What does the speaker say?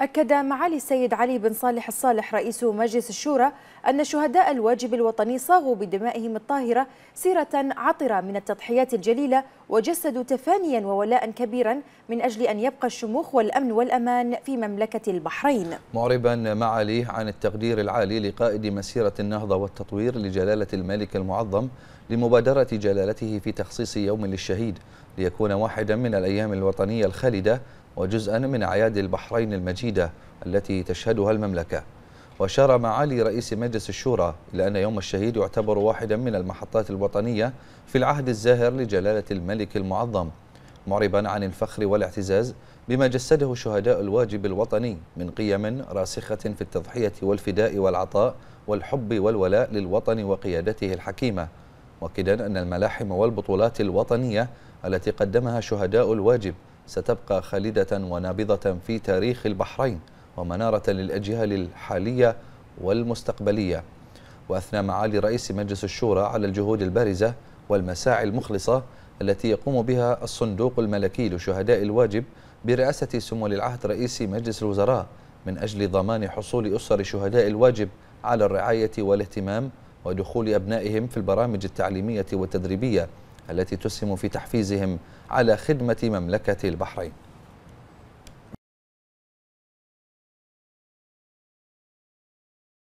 أكد معالي السيد علي بن صالح الصالح رئيس مجلس الشورى أن شهداء الواجب الوطني صاغوا بدمائهم الطاهرة سيرة عطرة من التضحيات الجليلة وجسدوا تفانيا وولاء كبيرا من أجل أن يبقى الشموخ والأمن والأمان في مملكة البحرين معربا معاليه عن التقدير العالي لقائد مسيرة النهضة والتطوير لجلالة الملك المعظم لمبادرة جلالته في تخصيص يوم للشهيد ليكون واحدا من الأيام الوطنية الخالدة وجزءا من أعياد البحرين المجيدة التي تشهدها المملكة وأشار معالي رئيس مجلس الشورى إلى أن يوم الشهيد يعتبر واحدا من المحطات الوطنية في العهد الزاهر لجلالة الملك المعظم معربا عن الفخر والاعتزاز بما جسده شهداء الواجب الوطني من قيم راسخة في التضحية والفداء والعطاء والحب والولاء للوطن وقيادته الحكيمة مؤكدا أن الملاحم والبطولات الوطنية التي قدمها شهداء الواجب ستبقى خالدة ونابضة في تاريخ البحرين ومنارة للأجيال الحالية والمستقبلية وأثنى معالي رئيس مجلس الشورى على الجهود البارزة والمساعي المخلصة التي يقوم بها الصندوق الملكي لشهداء الواجب برئاسة سمو العهد رئيس مجلس الوزراء من أجل ضمان حصول أسر شهداء الواجب على الرعاية والاهتمام ودخول أبنائهم في البرامج التعليمية والتدريبية التي تسهم في تحفيزهم على خدمة مملكة البحرين